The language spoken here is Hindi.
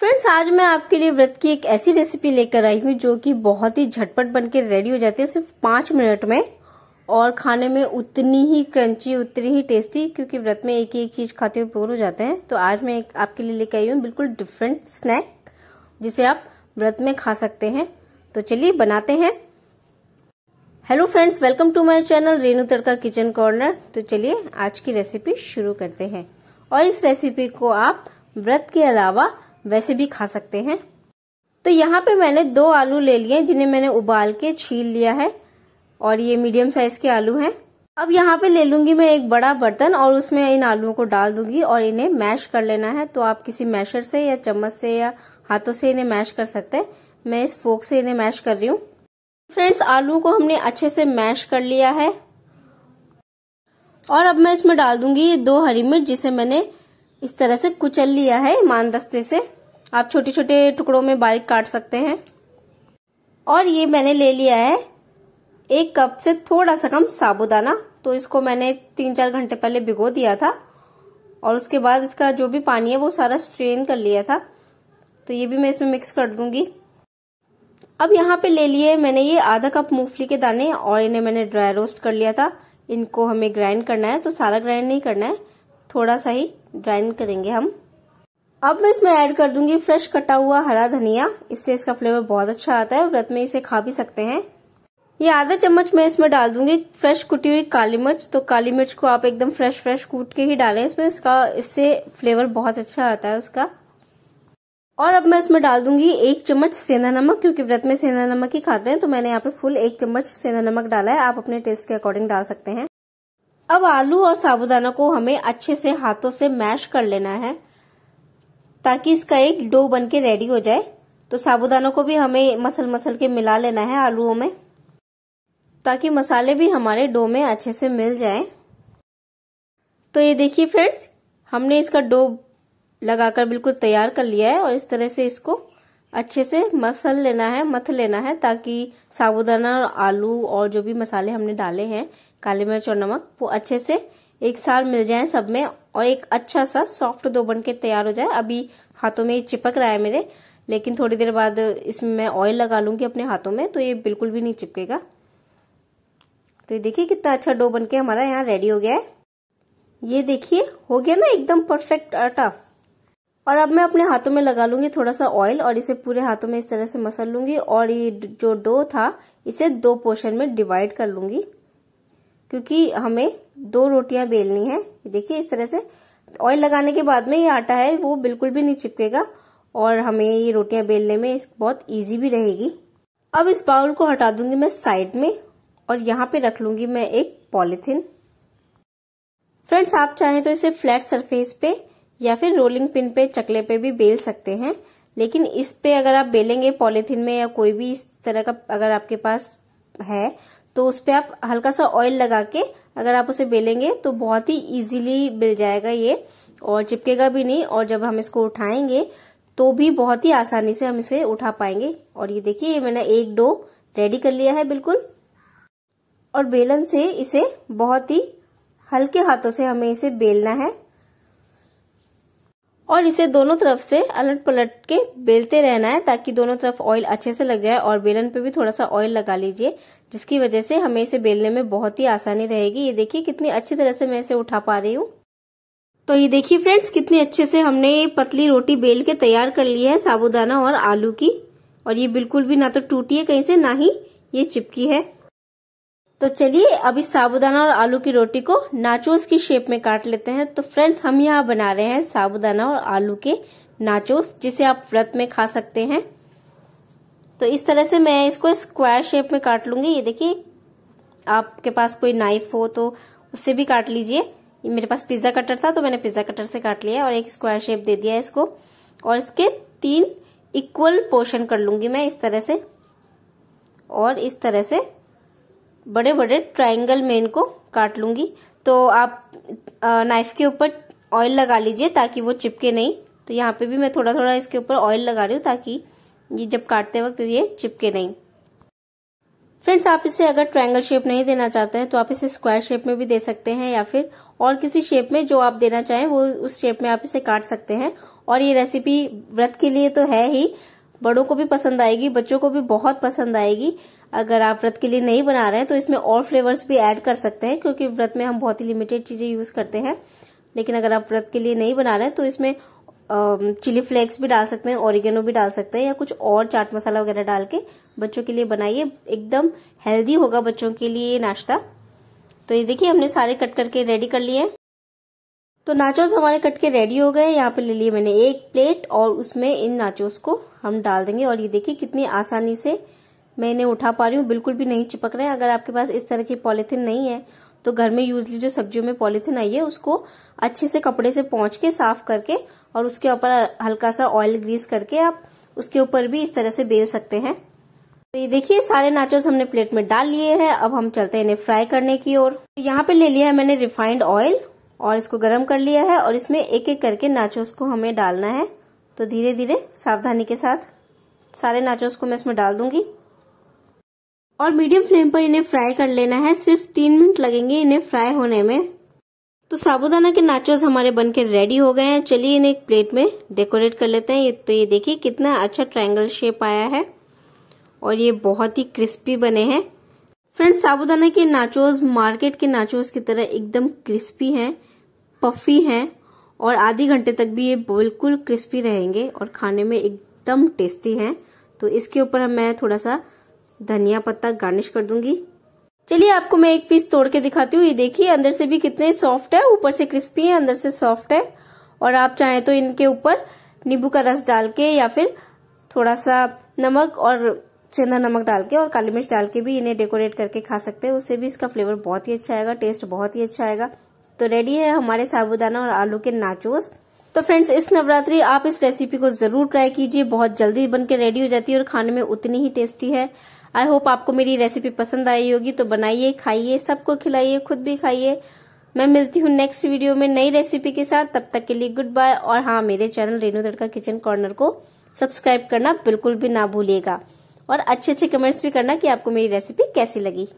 फ्रेंड्स आज मैं आपके लिए व्रत की एक ऐसी रेसिपी लेकर आई हूँ जो कि बहुत ही झटपट बनकर रेडी हो जाती है सिर्फ पांच मिनट में और खाने में उतनी ही क्रंची उतनी ही टेस्टी क्योंकि व्रत में एक ही एक चीज़ खाते हुए बोर हो जाते हैं तो आज मैं एक आपके लिए लेकर आई हूँ बिल्कुल डिफरेंट स्नैक जिसे आप व्रत में खा सकते हैं तो चलिए बनाते हैं hello friends welcome to my channel Renu Tadka kitchen corner तो चलिए आज की रेसिपी शुरू करते हैं और इस रेसिपी को आप व्रत के अलावा वैसे भी खा सकते हैं तो यहाँ पे मैंने दो आलू ले लिए जिन्हें मैंने उबाल के छील लिया है और ये मीडियम साइज के आलू हैं अब यहाँ पे ले लूंगी मैं एक बड़ा बर्तन और उसमें इन आलुओं को डाल दूंगी और इन्हें मैश कर लेना है तो आप किसी मैशर से या चम्मच से या हाथों से इन्हें मैश कर सकते हैं मैं इस फोक से इन्हें मैश कर रही हूँ फ्रेंड्स आलू को हमने अच्छे से मैश कर लिया है और अब मैं इसमें डाल दूंगी ये दो हरी मिर्च जिसे मैंने इस तरह से कुचल लिया है ईमान दस्ते से आप छोटे छोटे टुकड़ों में बारीक काट सकते हैं और ये मैंने ले लिया है एक कप से थोड़ा सा कम साबुदाना तो इसको मैंने तीन चार घंटे पहले भिगो दिया था और उसके बाद इसका जो भी पानी है वो सारा स्ट्रेन कर लिया था तो ये भी मैं इसमें मिक्स कर दूंगी अब यहाँ पे ले लिए मैंने ये आधा कप मूंगफली के दाने और इन्हें मैंने ड्राई रोस्ट कर लिया था इनको हमें ग्राइंड करना है तो सारा ग्राइंड नहीं करना है थोड़ा सा ही ग्राइंड करेंगे हम अब मैं इसमें ऐड कर दूंगी फ्रेश कटा हुआ हरा धनिया इससे इसका फ्लेवर बहुत अच्छा आता है व्रत में इसे खा भी सकते हैं ये आधा चम्मच मैं इसमें डाल दूंगी फ्रेश कुटी हुई काली मिर्च तो काली मिर्च को आप एकदम फ्रेश फ्रेश कूट के ही डालें इसमें इसका इससे फ्लेवर बहुत अच्छा आता है उसका और अब मैं इसमें डाल दूंगी एक चम्मच सेंधा नमक क्योंकि व्रत में सेंधा नमक ही खाते हैं तो मैंने यहाँ पे फुल एक चम्मच सेंधा नमक डाला है आप अपने टेस्ट के अकॉर्डिंग डाल सकते हैं अब आलू और साबुदाना को हमें अच्छे से हाथों से मैश कर लेना है ताकि इसका एक डो बन के रेडी हो जाए तो साबुदानों को भी हमें मसल मसल के मिला लेना है आलूओं में ताकि मसाले भी हमारे डो में अच्छे से मिल जाए तो ये देखिए फ्रेंड्स हमने इसका डो लगाकर बिल्कुल तैयार कर लिया है और इस तरह से इसको अच्छे से मसल लेना है मथ लेना है ताकि साबुदाना और आलू और जो भी मसाले हमने डाले हैं काली मिर्च और नमक वो अच्छे से एक साल मिल जाए सब में और एक अच्छा सा सॉफ्ट दो बन के तैयार हो जाए अभी हाथों में चिपक रहा है मेरे लेकिन थोड़ी देर बाद इसमें मैं ऑयल लगा लूंगी अपने हाथों में तो ये बिल्कुल भी नहीं चिपकेगा तो ये देखिए कितना अच्छा डो बन के हमारा यहाँ रेडी हो गया है ये देखिए हो गया ना एकदम परफेक्ट आटा और अब मैं अपने हाथों में लगा लूंगी थोड़ा सा ऑयल और इसे पूरे हाथों में इस तरह से मसल लूंगी और ये जो डो था इसे दो पोर्शन में डिवाइड कर लूंगी क्योंकि हमें दो रोटियां बेलनी है देखिए इस तरह से ऑयल लगाने के बाद में ये आटा है वो बिल्कुल भी नहीं चिपकेगा और हमें ये रोटियां बेलने में बहुत इजी भी रहेगी अब इस बाउल को हटा दूंगी मैं साइड में और यहाँ पे रख लूंगी मैं एक पॉलिथिन फ्रेंड्स आप चाहें तो इसे फ्लैट सरफेस पे या फिर रोलिंग पिन पे चकले पे भी बेल सकते हैं लेकिन इस पे अगर आप बेलेंगे पॉलिथिन में या कोई भी इस तरह का अगर आपके पास है तो उस पर आप हल्का सा ऑयल लगा के अगर आप उसे बेलेंगे तो बहुत ही इजीली बिल जाएगा ये और चिपकेगा भी नहीं और जब हम इसको उठाएंगे तो भी बहुत ही आसानी से हम इसे उठा पाएंगे और ये देखिए ये मैंने एक डो रेडी कर लिया है बिल्कुल और बेलन से इसे बहुत ही हल्के हाथों से हमें इसे बेलना है और इसे दोनों तरफ से अलट पलट के बेलते रहना है ताकि दोनों तरफ ऑयल अच्छे से लग जाए और बेलन पे भी थोड़ा सा ऑयल लगा लीजिए जिसकी वजह से हमें इसे बेलने में बहुत ही आसानी रहेगी ये देखिए कितनी अच्छी तरह से मैं इसे उठा पा रही हूँ तो ये देखिए फ्रेंड्स कितने अच्छे से हमने ये पतली रोटी बेल के तैयार कर ली है साबुदाना और आलू की और ये बिल्कुल भी ना तो टूटी है कहीं से ना ही ये चिपकी है तो चलिए अब इस साबुदाना और आलू की रोटी को नाचोस की शेप में काट लेते हैं तो फ्रेंड्स हम यहाँ बना रहे हैं साबुदाना और आलू के नाचोस जिसे आप व्रत में खा सकते हैं तो इस तरह से मैं इसको स्क्वायर शेप में काट लूंगी ये देखिए आपके पास कोई नाइफ हो तो उससे भी काट लीजिए मेरे पास पिज्जा कटर था तो मैंने पिज्जा कटर से काट लिया और एक स्क्वायर शेप दे दिया इसको और इसके तीन इक्वल पोर्शन कर लूंगी मैं इस तरह से और इस तरह से बड़े बड़े ट्राइंगल में इनको काट लूंगी तो आप नाइफ के ऊपर ऑयल लगा लीजिए ताकि वो चिपके नहीं तो यहाँ पे भी मैं थोड़ा थोड़ा इसके ऊपर ऑयल लगा रही हूँ ताकि ये जब काटते वक्त ये चिपके नहीं फ्रेंड्स आप इसे अगर ट्रायंगल शेप नहीं देना चाहते हैं तो आप इसे स्क्वायर शेप में भी दे सकते हैं या फिर और किसी शेप में जो आप देना चाहें वो उस शेप में आप इसे काट सकते हैं और ये रेसिपी व्रत के लिए तो है ही बड़ों को भी पसंद आएगी बच्चों को भी बहुत पसंद आएगी अगर आप व्रत के लिए नहीं बना रहे हैं तो इसमें और फ्लेवर्स भी ऐड कर सकते हैं क्योंकि व्रत में हम बहुत ही लिमिटेड चीज़ें यूज़ करते हैं लेकिन अगर आप व्रत के लिए नहीं बना रहे हैं तो इसमें चिली फ्लेक्स भी डाल सकते हैं ओरिगेनो भी डाल सकते हैं या कुछ और चाट मसाला वगैरह डाल के बच्चों के लिए बनाइए एकदम हेल्दी होगा बच्चों के लिए ये नाश्ता तो ये देखिए हमने सारे कट करके रेडी कर लिए हैं तो नाचोस हमारे कट के रेडी हो गए यहाँ पे ले लिए मैंने एक प्लेट और उसमें इन नाचोस को हम डाल देंगे और ये देखिए कितनी आसानी से मैं इन्हें उठा पा रही हूँ बिल्कुल भी नहीं चिपक रहे हैं अगर आपके पास इस तरह की पॉलीथीन नहीं है तो घर में यूजली जो सब्जियों में पॉलीथीन आई है उसको अच्छे से कपड़े से पहुंच के साफ करके और उसके ऊपर हल्का सा ऑयल ग्रीस करके आप उसके ऊपर भी इस तरह से बेल सकते हैं तो ये देखिए सारे नाचोस हमने प्लेट में डाल लिए हैं अब हम चलते हैं इन्हें फ्राई करने की ओर तो यहाँ पे ले लिया है मैंने रिफाइंड ऑयल और इसको गर्म कर लिया है और इसमें एक एक करके नाचोस को हमें डालना है तो धीरे धीरे सावधानी के साथ सारे नाचोस को मैं इसमें डाल दूंगी और मीडियम फ्लेम पर इन्हें फ्राई कर लेना है सिर्फ तीन मिनट लगेंगे इन्हें फ्राई होने में तो साबुदाना के नाचोस हमारे बन के रेडी हो गए हैं चलिए इन्हें एक प्लेट में डेकोरेट कर लेते हैं ये तो ये देखिए कितना अच्छा ट्रायंगल शेप आया है और ये बहुत ही क्रिस्पी बने हैं फ्रेंड्स साबुदाना के नाचोस मार्केट के नाचोस की तरह एकदम क्रिस्पी हैं पफी हैं और आधे घंटे तक भी ये बिल्कुल क्रिस्पी रहेंगे और खाने में एकदम टेस्टी हैं तो इसके ऊपर मैं थोड़ा सा धनिया पत्ता गार्निश कर दूंगी चलिए आपको मैं एक पीस तोड़ के दिखाती हूँ ये देखिए अंदर से भी कितने सॉफ्ट है ऊपर से क्रिस्पी है अंदर से सॉफ्ट है और आप चाहें तो इनके ऊपर नींबू का रस डाल के या फिर थोड़ा सा नमक और सेंधा नमक डाल के और काली मिर्च डाल के भी इन्हें डेकोरेट करके खा सकते हैं उससे भी इसका फ्लेवर बहुत ही अच्छा आएगा टेस्ट बहुत ही अच्छा आएगा तो रेडी है हमारे साबुदाना और आलू के नाचोस तो फ्रेंड्स इस नवरात्रि आप इस रेसिपी को जरूर ट्राई कीजिए बहुत जल्दी बनकर रेडी हो जाती है और खाने में उतनी ही टेस्टी है आई होप आपको मेरी रेसिपी पसंद आई होगी तो बनाइए खाइए सबको खिलाइए खुद भी खाइए मैं मिलती हूँ नेक्स्ट वीडियो में नई रेसिपी के साथ तब तक के लिए गुड बाय और हाँ मेरे channel Renu Tadka kitchen corner को सब्सक्राइब करना बिल्कुल भी ना भूलिएगा और अच्छे अच्छे कमेंट्स भी करना कि आपको मेरी रेसिपी कैसी लगी